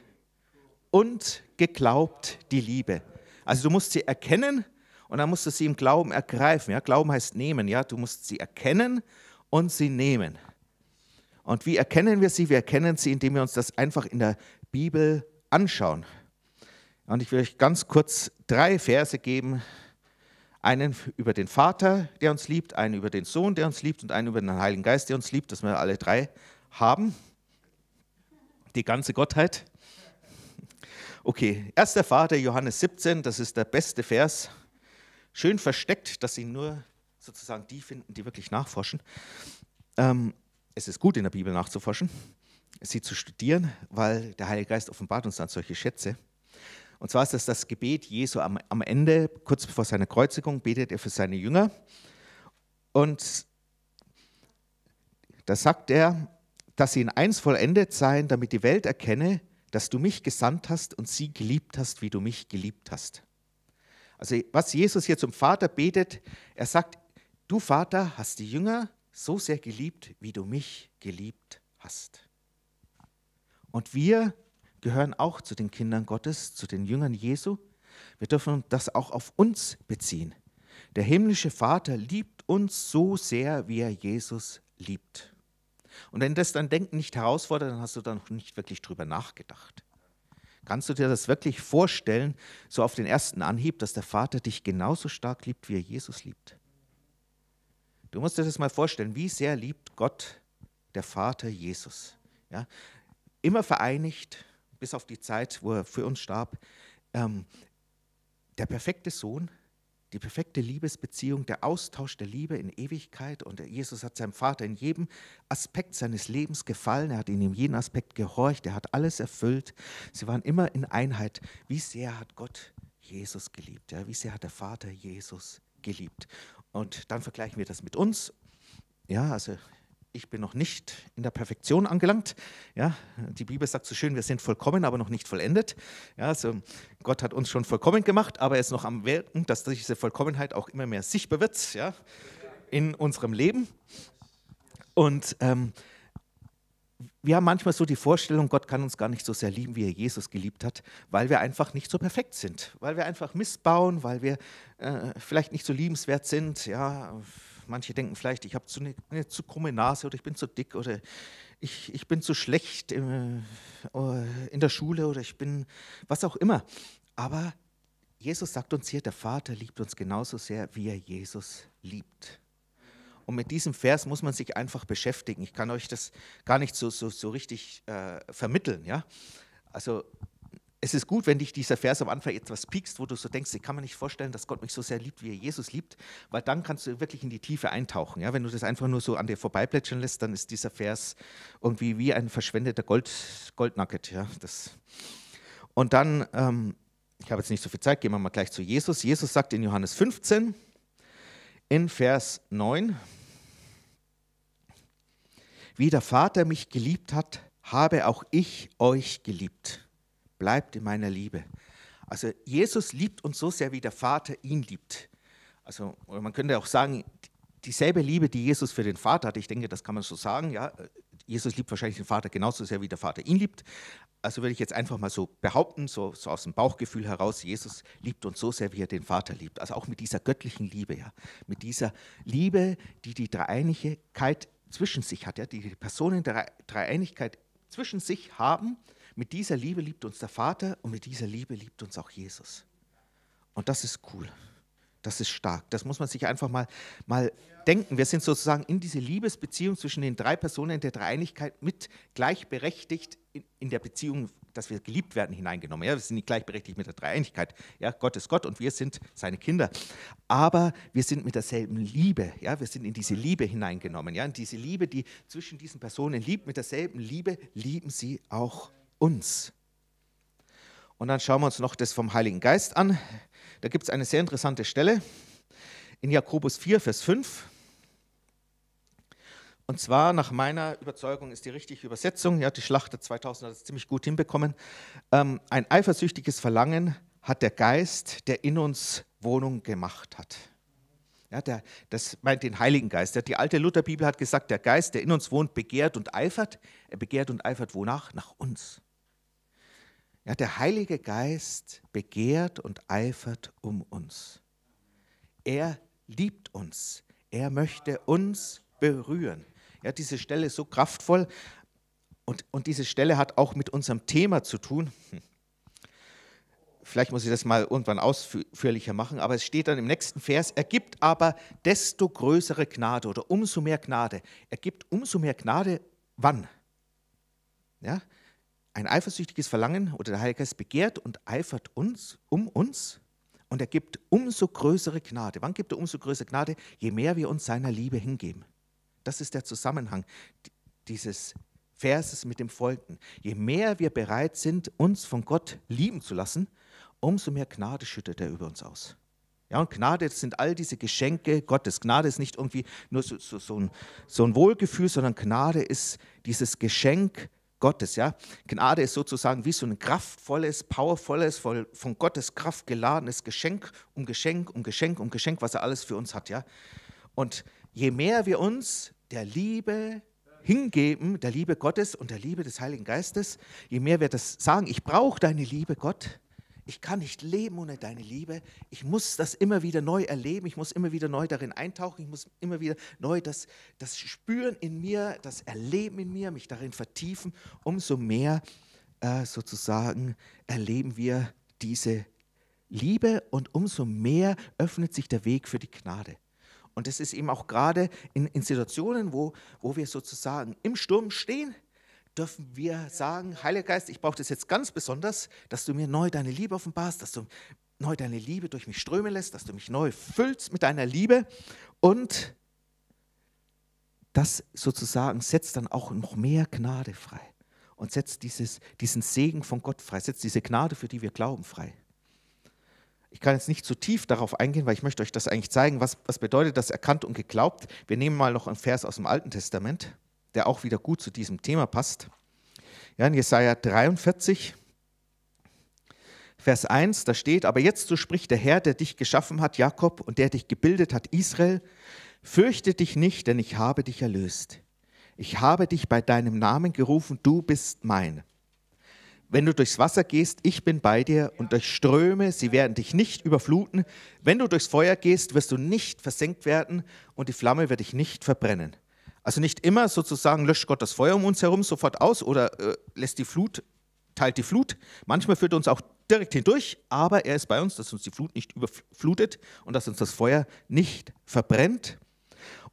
und geglaubt die Liebe. Also du musst sie erkennen und dann musst du sie im Glauben ergreifen. Ja, Glauben heißt nehmen. Ja, du musst sie erkennen und sie nehmen. Und wie erkennen wir sie? Wir erkennen sie, indem wir uns das einfach in der Bibel anschauen. Und ich will euch ganz kurz drei Verse geben. Einen über den Vater, der uns liebt, einen über den Sohn, der uns liebt und einen über den Heiligen Geist, der uns liebt, dass wir alle drei haben. Die ganze Gottheit. Okay, erster Vater, Johannes 17, das ist der beste Vers. Schön versteckt, dass ihn nur sozusagen die finden, die wirklich nachforschen. Ähm, es ist gut, in der Bibel nachzuforschen, sie zu studieren, weil der Heilige Geist offenbart uns dann solche Schätze. Und zwar ist das das Gebet Jesu am, am Ende, kurz vor seiner Kreuzigung, betet er für seine Jünger. Und da sagt er, dass sie in eins vollendet seien, damit die Welt erkenne, dass du mich gesandt hast und sie geliebt hast, wie du mich geliebt hast. Also was Jesus hier zum Vater betet, er sagt, du Vater hast die Jünger so sehr geliebt, wie du mich geliebt hast. Und wir gehören auch zu den Kindern Gottes, zu den Jüngern Jesu. Wir dürfen das auch auf uns beziehen. Der himmlische Vater liebt uns so sehr, wie er Jesus liebt. Und wenn das dein Denken nicht herausfordert, dann hast du da noch nicht wirklich drüber nachgedacht. Kannst du dir das wirklich vorstellen, so auf den ersten Anhieb, dass der Vater dich genauso stark liebt, wie er Jesus liebt? Du musst dir das mal vorstellen, wie sehr liebt Gott, der Vater, Jesus. Ja? Immer vereinigt, bis auf die Zeit, wo er für uns starb, ähm, der perfekte Sohn, die perfekte Liebesbeziehung, der Austausch der Liebe in Ewigkeit. Und Jesus hat seinem Vater in jedem Aspekt seines Lebens gefallen. Er hat ihm in jedem Aspekt gehorcht. Er hat alles erfüllt. Sie waren immer in Einheit. Wie sehr hat Gott Jesus geliebt? Ja? Wie sehr hat der Vater Jesus geliebt? Und dann vergleichen wir das mit uns. Ja, also ich bin noch nicht in der Perfektion angelangt. Ja, die Bibel sagt so schön, wir sind vollkommen, aber noch nicht vollendet. Ja, also Gott hat uns schon vollkommen gemacht, aber er ist noch am Werken, dass diese Vollkommenheit auch immer mehr sichtbar wird ja, in unserem Leben. Und ähm, wir haben manchmal so die Vorstellung, Gott kann uns gar nicht so sehr lieben, wie er Jesus geliebt hat, weil wir einfach nicht so perfekt sind, weil wir einfach missbauen, weil wir äh, vielleicht nicht so liebenswert sind, ja, Manche denken vielleicht, ich habe zu eine, eine, zu krumme Nase oder ich bin zu dick oder ich, ich bin zu schlecht im, äh, oh, in der Schule oder ich bin was auch immer. Aber Jesus sagt uns hier, der Vater liebt uns genauso sehr, wie er Jesus liebt. Und mit diesem Vers muss man sich einfach beschäftigen. Ich kann euch das gar nicht so, so, so richtig äh, vermitteln. Ja? Also es ist gut, wenn dich dieser Vers am Anfang etwas piekst, wo du so denkst, ich kann mir nicht vorstellen, dass Gott mich so sehr liebt, wie er Jesus liebt, weil dann kannst du wirklich in die Tiefe eintauchen. Ja? Wenn du das einfach nur so an dir vorbeiplätschern lässt, dann ist dieser Vers irgendwie wie ein verschwendeter Gold, Goldnugget. Ja? Das. Und dann, ähm, ich habe jetzt nicht so viel Zeit, gehen wir mal gleich zu Jesus. Jesus sagt in Johannes 15, in Vers 9, wie der Vater mich geliebt hat, habe auch ich euch geliebt bleibt in meiner Liebe. Also Jesus liebt uns so sehr, wie der Vater ihn liebt. Also man könnte auch sagen, dieselbe Liebe, die Jesus für den Vater hat, ich denke, das kann man so sagen, ja, Jesus liebt wahrscheinlich den Vater genauso sehr, wie der Vater ihn liebt. Also würde ich jetzt einfach mal so behaupten, so, so aus dem Bauchgefühl heraus, Jesus liebt uns so sehr, wie er den Vater liebt. Also auch mit dieser göttlichen Liebe, ja, mit dieser Liebe, die die Dreieinigkeit zwischen sich hat, ja, die die Personen der Dreieinigkeit zwischen sich haben, mit dieser Liebe liebt uns der Vater und mit dieser Liebe liebt uns auch Jesus. Und das ist cool. Das ist stark. Das muss man sich einfach mal, mal denken. Wir sind sozusagen in diese Liebesbeziehung zwischen den drei Personen der Dreieinigkeit mit gleichberechtigt in, in der Beziehung, dass wir geliebt werden, hineingenommen. Ja, wir sind nicht gleichberechtigt mit der Dreieinigkeit. Ja, Gott ist Gott und wir sind seine Kinder. Aber wir sind mit derselben Liebe. Ja, wir sind in diese Liebe hineingenommen. Ja, in diese Liebe, die zwischen diesen Personen liebt, mit derselben Liebe lieben sie auch uns. Und dann schauen wir uns noch das vom Heiligen Geist an. Da gibt es eine sehr interessante Stelle in Jakobus 4, Vers 5. Und zwar, nach meiner Überzeugung, ist die richtige Übersetzung, ja, die Schlachter 2000 hat es ziemlich gut hinbekommen, ähm, ein eifersüchtiges Verlangen hat der Geist, der in uns Wohnung gemacht hat. Ja, der, das meint den Heiligen Geist. Die alte Lutherbibel hat gesagt, der Geist, der in uns wohnt, begehrt und eifert. Er begehrt und eifert wonach? Nach uns. Ja, der Heilige Geist begehrt und eifert um uns. Er liebt uns. Er möchte uns berühren. Ja, diese Stelle ist so kraftvoll und, und diese Stelle hat auch mit unserem Thema zu tun. Vielleicht muss ich das mal irgendwann ausführlicher machen, aber es steht dann im nächsten Vers, er gibt aber desto größere Gnade oder umso mehr Gnade. Er gibt umso mehr Gnade, wann? Ja, ein eifersüchtiges Verlangen oder der Heilige Geist begehrt und eifert uns um uns und er gibt umso größere Gnade. Wann gibt er umso größere Gnade? Je mehr wir uns seiner Liebe hingeben. Das ist der Zusammenhang dieses Verses mit dem folgenden. Je mehr wir bereit sind, uns von Gott lieben zu lassen, umso mehr Gnade schüttet er über uns aus. Ja, und Gnade sind all diese Geschenke Gottes. Gnade ist nicht irgendwie nur so, so, so, ein, so ein Wohlgefühl, sondern Gnade ist dieses Geschenk Gottes. Ja? Gnade ist sozusagen wie so ein kraftvolles, powervolles, von Gottes Kraft geladenes Geschenk um Geschenk um Geschenk um Geschenk, was er alles für uns hat. Ja? Und je mehr wir uns der Liebe hingeben, der Liebe Gottes und der Liebe des Heiligen Geistes, je mehr wir das sagen, ich brauche deine Liebe, Gott, ich kann nicht leben ohne deine Liebe. Ich muss das immer wieder neu erleben. Ich muss immer wieder neu darin eintauchen. Ich muss immer wieder neu das, das Spüren in mir, das Erleben in mir, mich darin vertiefen. Umso mehr äh, sozusagen erleben wir diese Liebe und umso mehr öffnet sich der Weg für die Gnade. Und das ist eben auch gerade in, in Situationen, wo, wo wir sozusagen im Sturm stehen, dürfen wir sagen, Heiliger Geist, ich brauche das jetzt ganz besonders, dass du mir neu deine Liebe offenbarst, dass du neu deine Liebe durch mich strömen lässt, dass du mich neu füllst mit deiner Liebe und das sozusagen setzt dann auch noch mehr Gnade frei und setzt dieses, diesen Segen von Gott frei, setzt diese Gnade, für die wir glauben, frei. Ich kann jetzt nicht zu tief darauf eingehen, weil ich möchte euch das eigentlich zeigen, was, was bedeutet das erkannt und geglaubt. Wir nehmen mal noch einen Vers aus dem Alten Testament der auch wieder gut zu diesem Thema passt. Ja, in Jesaja 43, Vers 1, da steht: Aber jetzt so spricht der Herr, der dich geschaffen hat, Jakob, und der dich gebildet hat, Israel: Fürchte dich nicht, denn ich habe dich erlöst. Ich habe dich bei deinem Namen gerufen, du bist mein. Wenn du durchs Wasser gehst, ich bin bei dir, und durch Ströme, sie werden dich nicht überfluten. Wenn du durchs Feuer gehst, wirst du nicht versenkt werden, und die Flamme wird dich nicht verbrennen. Also nicht immer sozusagen löscht Gott das Feuer um uns herum sofort aus oder äh, lässt die Flut, teilt die Flut. Manchmal führt er uns auch direkt hindurch, aber er ist bei uns, dass uns die Flut nicht überflutet und dass uns das Feuer nicht verbrennt.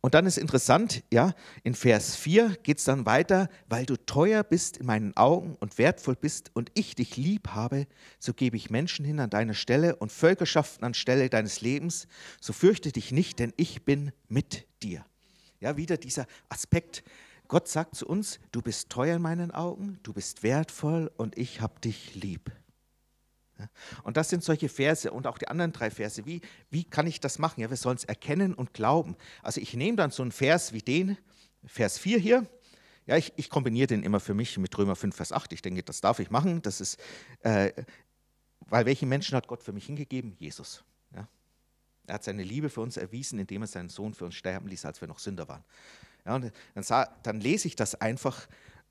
Und dann ist interessant, ja, in Vers 4 geht es dann weiter, weil du teuer bist in meinen Augen und wertvoll bist und ich dich lieb habe, so gebe ich Menschen hin an deine Stelle und Völkerschaften an Stelle deines Lebens, so fürchte dich nicht, denn ich bin mit dir. Ja, wieder dieser Aspekt. Gott sagt zu uns, du bist teuer in meinen Augen, du bist wertvoll und ich habe dich lieb. und das sind solche Verse und auch die anderen drei Verse. Wie, wie kann ich das machen? Ja, wir sollen es erkennen und glauben. Also ich nehme dann so einen Vers wie den, Vers 4 hier. Ja, ich, ich kombiniere den immer für mich mit Römer 5, Vers 8. Ich denke, das darf ich machen. Das ist, äh, weil welchen Menschen hat Gott für mich hingegeben? Jesus. Er hat seine Liebe für uns erwiesen, indem er seinen Sohn für uns sterben ließ, als wir noch Sünder waren. Ja, und dann, sah, dann lese ich das einfach.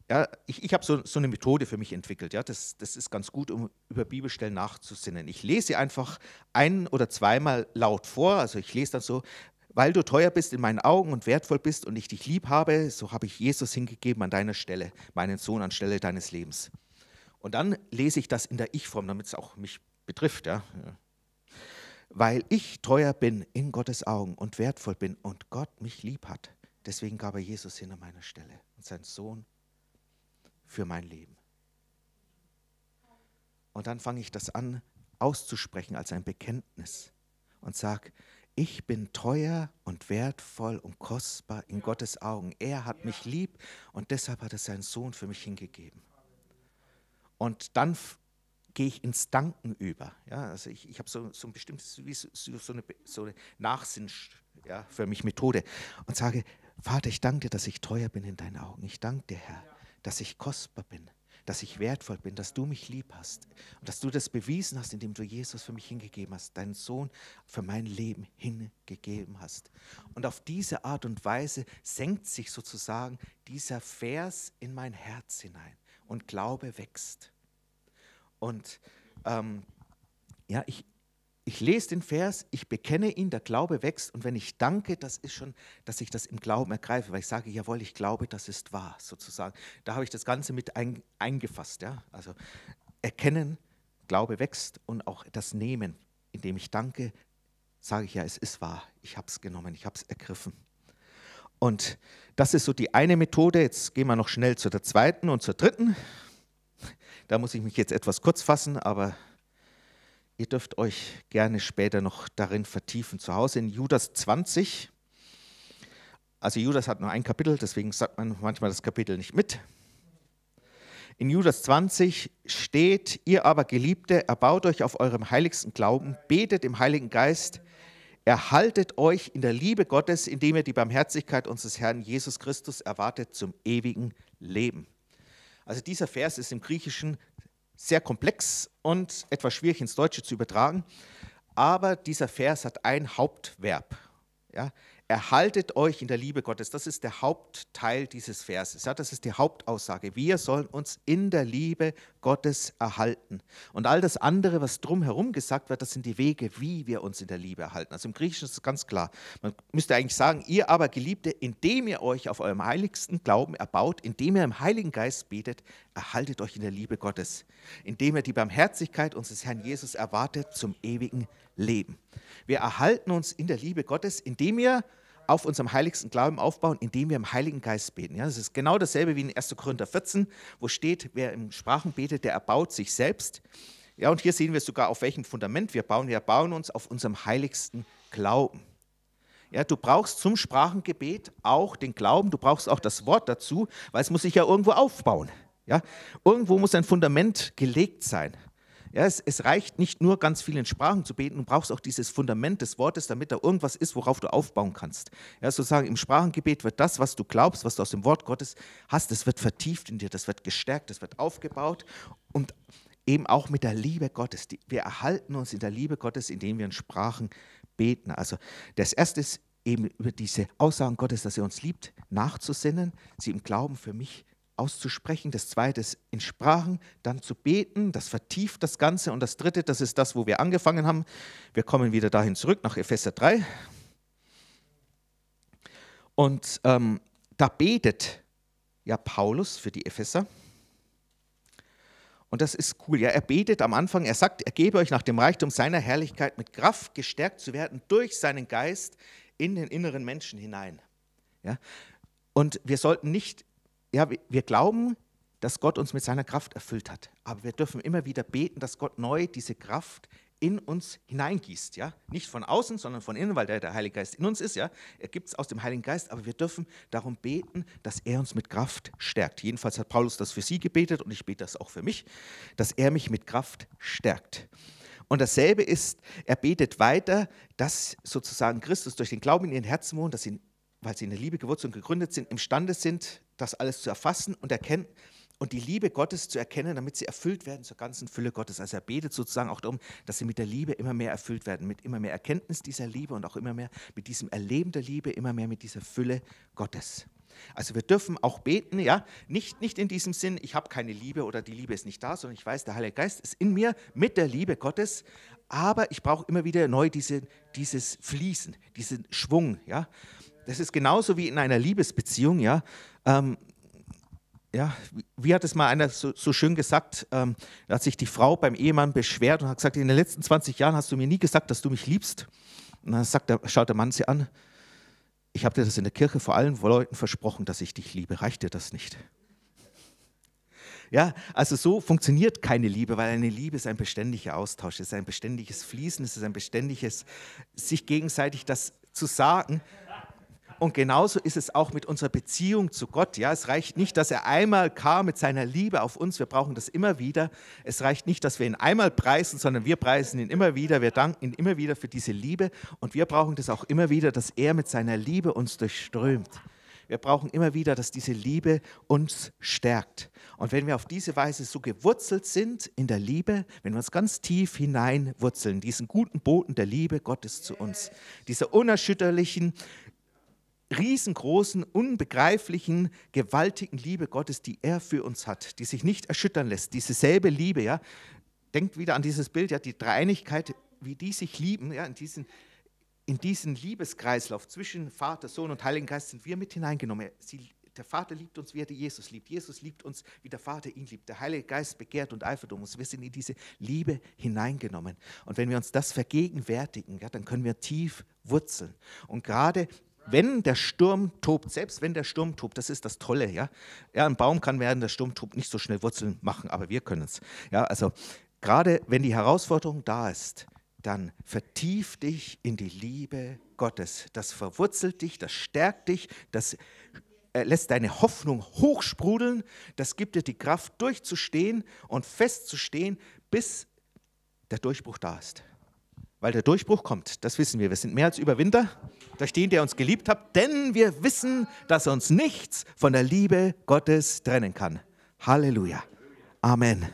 Ja, ich ich habe so, so eine Methode für mich entwickelt. Ja, das, das ist ganz gut, um über Bibelstellen nachzusinnen. Ich lese sie einfach ein- oder zweimal laut vor. Also ich lese dann so, weil du teuer bist in meinen Augen und wertvoll bist und ich dich lieb habe, so habe ich Jesus hingegeben an deiner Stelle, meinen Sohn anstelle deines Lebens. Und dann lese ich das in der Ich-Form, damit es auch mich betrifft. Ja weil ich teuer bin in Gottes Augen und wertvoll bin und Gott mich lieb hat. Deswegen gab er Jesus hin an meiner Stelle und seinen Sohn für mein Leben. Und dann fange ich das an auszusprechen als ein Bekenntnis und sage, ich bin teuer und wertvoll und kostbar in ja. Gottes Augen. Er hat ja. mich lieb und deshalb hat er seinen Sohn für mich hingegeben. Und dann gehe ich ins Danken über. Ja, also ich, ich habe so, so ein bestimmtes, so eine, so eine Nachsinn ja, für mich Methode und sage, Vater, ich danke dir, dass ich teuer bin in deinen Augen. Ich danke dir, Herr, dass ich kostbar bin, dass ich wertvoll bin, dass du mich lieb hast und dass du das bewiesen hast, indem du Jesus für mich hingegeben hast, deinen Sohn für mein Leben hingegeben hast. Und auf diese Art und Weise senkt sich sozusagen dieser Vers in mein Herz hinein und Glaube wächst. Und ähm, ja, ich, ich lese den Vers, ich bekenne ihn, der Glaube wächst und wenn ich danke, das ist schon, dass ich das im Glauben ergreife, weil ich sage, jawohl, ich glaube, das ist wahr, sozusagen. Da habe ich das Ganze mit ein, eingefasst, ja. Also erkennen, Glaube wächst und auch das Nehmen, indem ich danke, sage ich ja, es ist wahr, ich habe es genommen, ich habe es ergriffen. Und das ist so die eine Methode. Jetzt gehen wir noch schnell zu der zweiten und zur dritten. Da muss ich mich jetzt etwas kurz fassen, aber ihr dürft euch gerne später noch darin vertiefen. Zu Hause in Judas 20. Also Judas hat nur ein Kapitel, deswegen sagt man manchmal das Kapitel nicht mit. In Judas 20 steht, ihr aber Geliebte, erbaut euch auf eurem heiligsten Glauben, betet im Heiligen Geist, erhaltet euch in der Liebe Gottes, indem ihr die Barmherzigkeit unseres Herrn Jesus Christus erwartet zum ewigen Leben. Also dieser Vers ist im Griechischen sehr komplex und etwas schwierig ins Deutsche zu übertragen, aber dieser Vers hat ein Hauptverb. Ja? Erhaltet euch in der Liebe Gottes. Das ist der Hauptteil dieses Verses. Ja, das ist die Hauptaussage. Wir sollen uns in der Liebe Gottes erhalten. Und all das andere, was drumherum gesagt wird, das sind die Wege, wie wir uns in der Liebe erhalten. Also im Griechischen ist es ganz klar. Man müsste eigentlich sagen, ihr aber Geliebte, indem ihr euch auf eurem heiligsten Glauben erbaut, indem ihr im Heiligen Geist betet, erhaltet euch in der Liebe Gottes. Indem ihr die Barmherzigkeit unseres Herrn Jesus erwartet zum ewigen leben. Wir erhalten uns in der Liebe Gottes, indem wir auf unserem heiligsten Glauben aufbauen, indem wir im Heiligen Geist beten. Ja, das ist genau dasselbe wie in 1. Korinther 14, wo steht, wer im Sprachen betet, der erbaut sich selbst. Ja, und hier sehen wir sogar, auf welchem Fundament wir bauen. Wir bauen uns auf unserem heiligsten Glauben. Ja, du brauchst zum Sprachengebet auch den Glauben, du brauchst auch das Wort dazu, weil es muss sich ja irgendwo aufbauen. Ja, irgendwo muss ein Fundament gelegt sein. Ja, es, es, reicht nicht nur, ganz vielen Sprachen zu beten, du brauchst auch dieses Fundament des Wortes, damit da irgendwas ist, worauf du aufbauen kannst. Ja, sozusagen im Sprachengebet wird das, was du glaubst, was du aus dem Wort Gottes hast, das wird vertieft in dir, das wird gestärkt, das wird aufgebaut und eben auch mit der Liebe Gottes. Wir erhalten uns in der Liebe Gottes, indem wir in Sprachen beten. Also das Erste ist eben über diese Aussagen Gottes, dass er uns liebt, nachzusinnen, sie im Glauben für mich auszusprechen, das zweite ist in Sprachen, dann zu beten, das vertieft das Ganze und das dritte, das ist das, wo wir angefangen haben. Wir kommen wieder dahin zurück nach Epheser 3. Und ähm, da betet ja Paulus für die Epheser. Und das ist cool. Ja, er betet am Anfang, er sagt, er gebe euch nach dem Reichtum seiner Herrlichkeit mit Kraft gestärkt zu werden durch seinen Geist in den inneren Menschen hinein. Ja? Und wir sollten nicht ja, wir glauben, dass Gott uns mit seiner Kraft erfüllt hat. Aber wir dürfen immer wieder beten, dass Gott neu diese Kraft in uns hineingießt. Ja? Nicht von außen, sondern von innen, weil der, der Heilige Geist in uns ist. Ja? Er gibt es aus dem Heiligen Geist, aber wir dürfen darum beten, dass er uns mit Kraft stärkt. Jedenfalls hat Paulus das für sie gebetet und ich bete das auch für mich, dass er mich mit Kraft stärkt. Und dasselbe ist, er betet weiter, dass sozusagen Christus durch den Glauben in ihren Herzen wohnt, dass sie in weil sie in der Liebe gewurzelt und gegründet sind, imstande sind, das alles zu erfassen und erkennen und die Liebe Gottes zu erkennen, damit sie erfüllt werden zur ganzen Fülle Gottes. Also er betet sozusagen auch darum, dass sie mit der Liebe immer mehr erfüllt werden, mit immer mehr Erkenntnis dieser Liebe und auch immer mehr mit diesem Erleben der Liebe, immer mehr mit dieser Fülle Gottes. Also wir dürfen auch beten, ja, nicht, nicht in diesem Sinn, ich habe keine Liebe oder die Liebe ist nicht da, sondern ich weiß, der Heilige Geist ist in mir mit der Liebe Gottes, aber ich brauche immer wieder neu diese, dieses Fließen, diesen Schwung, ja das ist genauso wie in einer Liebesbeziehung, ja. Ähm, ja, wie hat es mal einer so, so schön gesagt, ähm, da hat sich die Frau beim Ehemann beschwert und hat gesagt, in den letzten 20 Jahren hast du mir nie gesagt, dass du mich liebst. Und dann sagt der, schaut der Mann sie an, ich habe dir das in der Kirche vor allen Leuten versprochen, dass ich dich liebe. Reicht dir das nicht? Ja, also so funktioniert keine Liebe, weil eine Liebe ist ein beständiger Austausch, es ist ein beständiges Fließen, es ist ein beständiges sich gegenseitig das zu sagen und genauso ist es auch mit unserer Beziehung zu Gott. Ja, es reicht nicht, dass er einmal kam mit seiner Liebe auf uns. Wir brauchen das immer wieder. Es reicht nicht, dass wir ihn einmal preisen, sondern wir preisen ihn immer wieder. Wir danken ihn immer wieder für diese Liebe und wir brauchen das auch immer wieder, dass er mit seiner Liebe uns durchströmt. Wir brauchen immer wieder, dass diese Liebe uns stärkt. Und wenn wir auf diese Weise so gewurzelt sind in der Liebe, wenn wir uns ganz tief hineinwurzeln, diesen guten Boten der Liebe Gottes zu uns, dieser unerschütterlichen riesengroßen, unbegreiflichen, gewaltigen Liebe Gottes, die er für uns hat, die sich nicht erschüttern lässt. Diese selbe Liebe, ja. Denkt wieder an dieses Bild, ja, die Dreieinigkeit, wie die sich lieben, ja, in diesen, in diesen Liebeskreislauf zwischen Vater, Sohn und Heiligen Geist sind wir mit hineingenommen. Sie, der Vater liebt uns, wie er Jesus liebt. Jesus liebt uns, wie der Vater ihn liebt. Der Heilige Geist begehrt und eifert um uns. Wir sind in diese Liebe hineingenommen. Und wenn wir uns das vergegenwärtigen, ja, dann können wir tief wurzeln. Und gerade wenn der Sturm tobt, selbst wenn der Sturm tobt, das ist das Tolle, ja. Ja, ein Baum kann während der Sturm tobt nicht so schnell Wurzeln machen, aber wir können es. Ja, also gerade wenn die Herausforderung da ist, dann vertief dich in die Liebe Gottes. Das verwurzelt dich, das stärkt dich, das äh, lässt deine Hoffnung hochsprudeln, das gibt dir die Kraft, durchzustehen und festzustehen, bis der Durchbruch da ist weil der Durchbruch kommt. Das wissen wir. Wir sind mehr als Überwinter. Da stehen, der uns geliebt hat, denn wir wissen, dass uns nichts von der Liebe Gottes trennen kann. Halleluja. Amen.